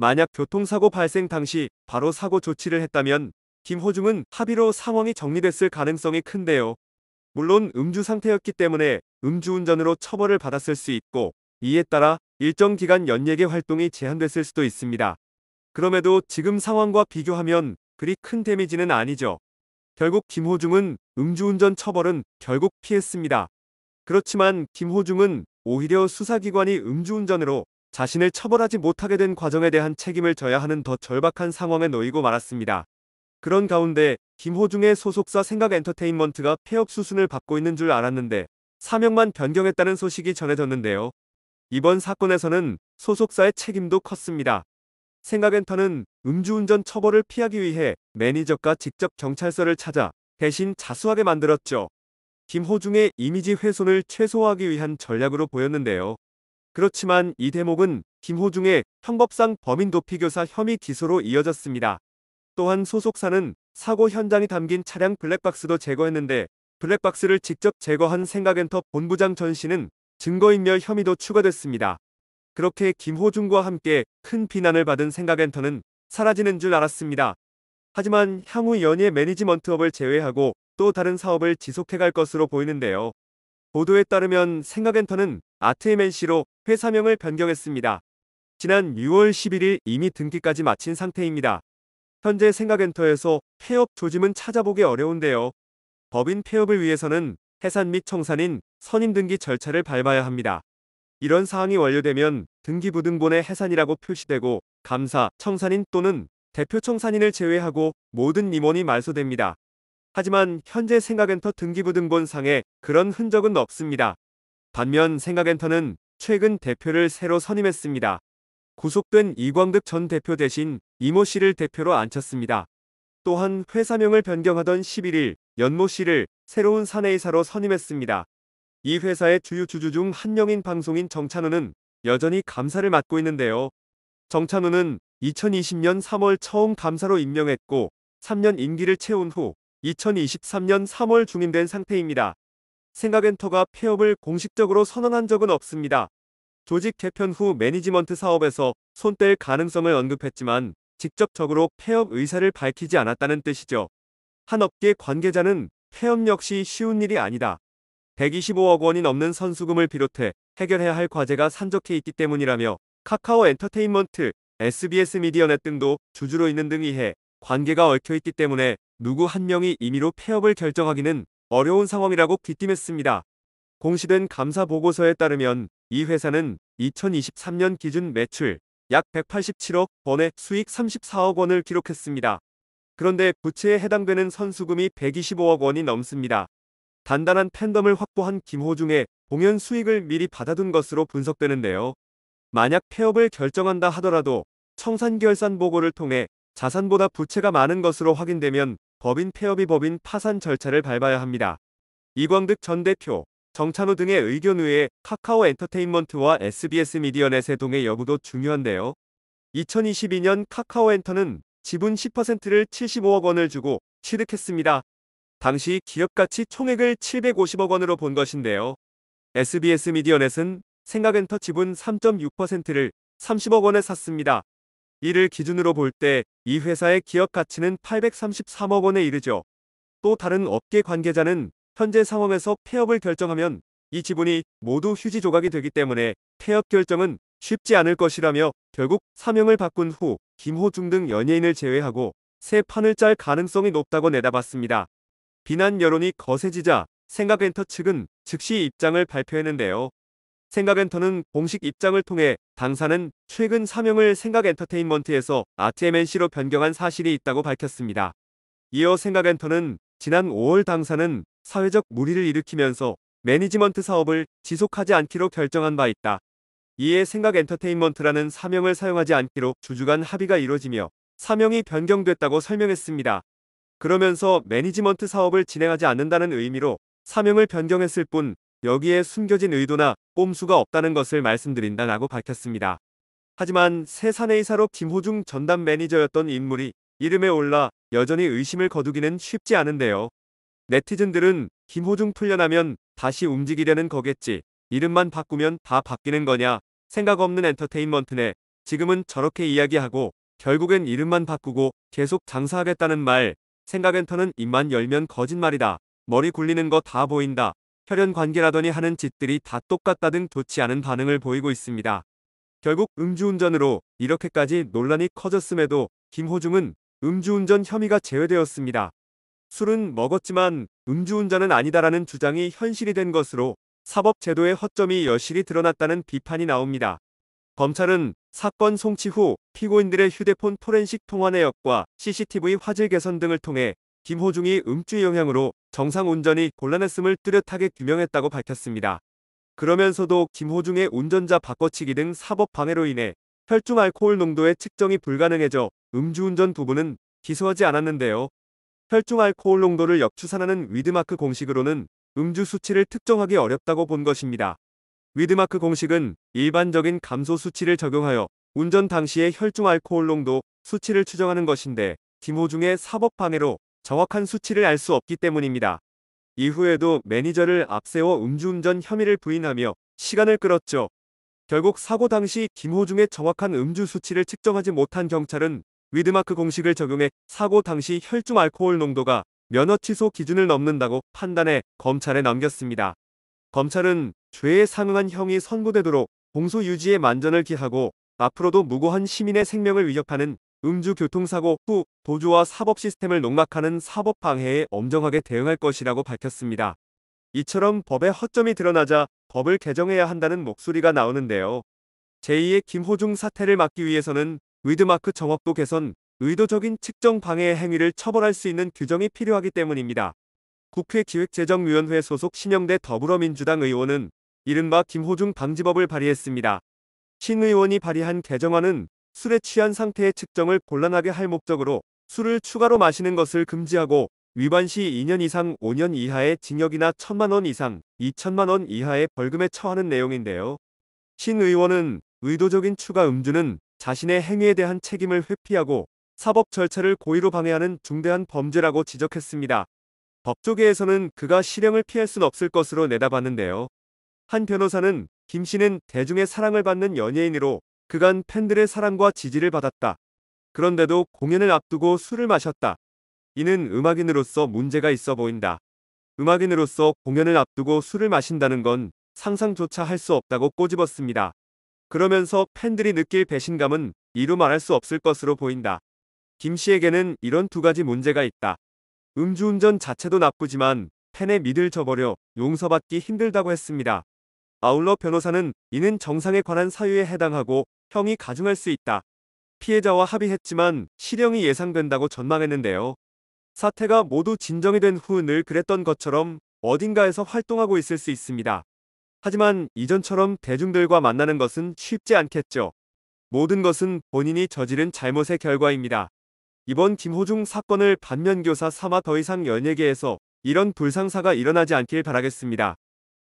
만약 교통사고 발생 당시 바로 사고 조치를 했다면 김호중은 합의로 상황이 정리됐을 가능성이 큰데요. 물론 음주 상태였기 때문에 음주운전으로 처벌을 받았을 수 있고 이에 따라 일정 기간 연예계 활동이 제한됐을 수도 있습니다. 그럼에도 지금 상황과 비교하면 그리 큰 데미지는 아니죠. 결국 김호중은 음주운전 처벌은 결국 피했습니다. 그렇지만 김호중은 오히려 수사기관이 음주운전으로 자신을 처벌하지 못하게 된 과정에 대한 책임을 져야 하는 더 절박한 상황에 놓이고 말았습니다. 그런 가운데 김호중의 소속사 생각엔터테인먼트가 폐업 수순을 받고 있는 줄 알았는데 사명만 변경했다는 소식이 전해졌는데요. 이번 사건에서는 소속사의 책임도 컸습니다. 생각엔터는 음주운전 처벌을 피하기 위해 매니저가 직접 경찰서를 찾아 대신 자수하게 만들었죠. 김호중의 이미지 훼손을 최소화하기 위한 전략으로 보였는데요. 그렇지만 이 대목은 김호중의 형법상 범인 도피교사 혐의 기소로 이어졌습니다. 또한 소속사는 사고 현장이 담긴 차량 블랙박스도 제거했는데 블랙박스를 직접 제거한 생각엔터 본부장 전 씨는 증거인멸 혐의도 추가됐습니다. 그렇게 김호중과 함께 큰 비난을 받은 생각엔터는 사라지는 줄 알았습니다. 하지만 향후 연예 매니지먼트업을 제외하고 또 다른 사업을 지속해갈 것으로 보이는데요. 보도에 따르면 생각엔터는 아트MNC로 회사명을 변경했습니다. 지난 6월 11일 이미 등기까지 마친 상태입니다. 현재 생각엔터에서 폐업 조짐은 찾아보기 어려운데요. 법인 폐업을 위해서는 해산 및 청산인 선임 등기 절차를 밟아야 합니다. 이런 사항이 완료되면 등기부등본의 해산이라고 표시되고 감사, 청산인 또는 대표 청산인을 제외하고 모든 임원이 말소됩니다. 하지만 현재 생각엔터 등기부등본상에 그런 흔적은 없습니다. 반면 생각엔터는 최근 대표를 새로 선임했습니다. 구속된 이광득 전 대표 대신 이모 씨를 대표로 앉혔습니다. 또한 회사명을 변경하던 11일 연모 씨를 새로운 사내이사로 선임했습니다. 이 회사의 주요 주주 중 한 명인 방송인 정찬우는 여전히 감사를 맡고 있는데요. 정찬우는 2020년 3월 처음 감사로 임명했고 3년 임기를 채운 후 2023년 3월 중임된 상태입니다. 생각엔터가 폐업을 공식적으로 선언한 적은 없습니다. 조직 개편 후 매니지먼트 사업에서 손댈 가능성을 언급했지만 직접적으로 폐업 의사를 밝히지 않았다는 뜻이죠. 한 업계 관계자는 폐업 역시 쉬운 일이 아니다. 125억 원이 넘는 선수금을 비롯해 해결해야 할 과제가 산적해 있기 때문이라며 카카오 엔터테인먼트, SBS 미디어넷 등도 주주로 있는 등이 해 관계가 얽혀 있기 때문에 누구 한 명이 임의로 폐업을 결정하기는 어려운 상황이라고 귀띔했습니다. 공시된 감사 보고서에 따르면 이 회사는 2023년 기준 매출 약 187억 원의 수익 34억 원을 기록했습니다. 그런데 부채에 해당되는 선수금이 125억 원이 넘습니다. 단단한 팬덤을 확보한 김호중의 공연 수익을 미리 받아둔 것으로 분석되는데요. 만약 폐업을 결정한다 하더라도 청산 결산 보고를 통해 자산보다 부채가 많은 것으로 확인되면 법인 폐업이 법인 파산 절차를 밟아야 합니다. 이광득 전 대표, 정찬호 등의 의견 외에 카카오 엔터테인먼트와 SBS 미디어넷의 동의 여부도 중요한데요. 2022년 카카오 엔터는 지분 10%를 75억 원을 주고 취득했습니다. 당시 기업가치 총액을 750억 원으로 본 것인데요. SBS 미디어넷은 생각엔터 지분 3.6%를 30억 원에 샀습니다. 이를 기준으로 볼 때 이 회사의 기업 가치는 833억 원에 이르죠. 또 다른 업계 관계자는 현재 상황에서 폐업을 결정하면 이 지분이 모두 휴지 조각이 되기 때문에 폐업 결정은 쉽지 않을 것이라며 결국 사명을 바꾼 후 김호중 등 연예인을 제외하고 새 판을 짤 가능성이 높다고 내다봤습니다. 비난 여론이 거세지자 생각엔터 측은 즉시 입장을 발표했는데요. 생각엔터는 공식 입장을 통해 당사는 최근 사명을 생각엔터테인먼트에서 아트MNC로 변경한 사실이 있다고 밝혔습니다. 이어 생각엔터는 지난 5월 당사는 사회적 무리를 일으키면서 매니지먼트 사업을 지속하지 않기로 결정한 바 있다. 이에 생각엔터테인먼트라는 사명을 사용하지 않기로 주주간 합의가 이뤄지며 사명이 변경됐다고 설명했습니다. 그러면서 매니지먼트 사업을 진행하지 않는다는 의미로 사명을 변경했을 뿐 여기에 숨겨진 의도나 꼼수가 없다는 것을 말씀드린다라고 밝혔습니다. 하지만 세산의 사로 김호중 전담 매니저였던 인물이 이름에 올라 여전히 의심을 거두기는 쉽지 않은데요. 네티즌들은 김호중 풀려나면 다시 움직이려는 거겠지. 이름만 바꾸면 다 바뀌는 거냐. 생각 없는 엔터테인먼트네. 지금은 저렇게 이야기하고 결국엔 이름만 바꾸고 계속 장사하겠다는 말. 생각 엔터는 입만 열면 거짓말이다. 머리 굴리는 거 다 보인다. 혈연 관계라더니 하는 짓들이 다 똑같다 등 좋지 않은 반응을 보이고 있습니다. 결국 음주운전으로 이렇게까지 논란이 커졌음에도 김호중은 음주운전 혐의가 제외되었습니다. 술은 먹었지만 음주운전은 아니다라는 주장이 현실이 된 것으로 사법 제도의 허점이 여실히 드러났다는 비판이 나옵니다. 검찰은 사건 송치 후 피고인들의 휴대폰 포렌식 통화 내역과 CCTV 화질 개선 등을 통해 김호중이 음주 영향으로 정상 운전이 곤란했음을 뚜렷하게 규명했다고 밝혔습니다. 그러면서도 김호중의 운전자 바꿔치기 등 사법 방해로 인해 혈중 알코올 농도의 측정이 불가능해져 음주운전 부부는 기소하지 않았는데요. 혈중 알코올 농도를 역추산하는 위드마크 공식으로는 음주 수치를 특정하기 어렵다고 본 것입니다. 위드마크 공식은 일반적인 감소 수치를 적용하여 운전 당시의 혈중 알코올 농도 수치를 추정하는 것인데 김호중의 사법 방해로 정확한 수치를 알 수 없기 때문입니다. 이후에도 매니저를 앞세워 음주운전 혐의를 부인하며 시간을 끌었죠. 결국 사고 당시 김호중의 정확한 음주 수치를 측정하지 못한 경찰은 위드마크 공식을 적용해 사고 당시 혈중 알코올 농도가 면허 취소 기준을 넘는다고 판단해 검찰에 넘겼습니다. 검찰은 죄에 상응한 형이 선고되도록 공소 유지에 만전을 기하고 앞으로도 무고한 시민의 생명을 위협하는 음주 교통사고 후 도주와 사법 시스템을 농락하는 사법 방해에 엄정하게 대응할 것이라고 밝혔습니다. 이처럼 법의 허점이 드러나자 법을 개정해야 한다는 목소리가 나오는데요. 제2의 김호중 사태를 막기 위해서는 위드마크 정확도 개선, 의도적인 측정 방해의 행위를 처벌할 수 있는 규정이 필요하기 때문입니다. 국회 기획재정위원회 소속 신영대 더불어민주당 의원은 이른바 김호중 방지법을 발의했습니다. 신 의원이 발의한 개정안은 술에 취한 상태의 측정을 곤란하게 할 목적으로 술을 추가로 마시는 것을 금지하고 위반 시 2년 이상 5년 이하의 징역이나 1천만 원 이상 2천만 원 이하의 벌금에 처하는 내용인데요. 신 의원은 의도적인 추가 음주는 자신의 행위에 대한 책임을 회피하고 사법 절차를 고의로 방해하는 중대한 범죄라고 지적했습니다. 법조계에서는 그가 실형을 피할 순 없을 것으로 내다봤는데요. 한 변호사는 김 씨는 대중의 사랑을 받는 연예인으로 그간 팬들의 사랑과 지지를 받았다. 그런데도 공연을 앞두고 술을 마셨다. 이는 음악인으로서 문제가 있어 보인다. 음악인으로서 공연을 앞두고 술을 마신다는 건 상상조차 할 수 없다고 꼬집었습니다. 그러면서 팬들이 느낄 배신감은 이루 말할 수 없을 것으로 보인다. 김 씨에게는 이런 두 가지 문제가 있다. 음주운전 자체도 나쁘지만 팬의 믿을 저버려 용서받기 힘들다고 했습니다. 아울러 변호사는 이는 정상에 관한 사유에 해당하고 형이 가중할 수 있다. 피해자와 합의했지만 실형이 예상된다고 전망했는데요. 사태가 모두 진정이 된 후 늘 그랬던 것처럼 어딘가에서 활동하고 있을 수 있습니다. 하지만 이전처럼 대중들과 만나는 것은 쉽지 않겠죠. 모든 것은 본인이 저지른 잘못의 결과입니다. 이번 김호중 사건을 반면교사 삼아 더 이상 연예계에서 이런 불상사가 일어나지 않길 바라겠습니다.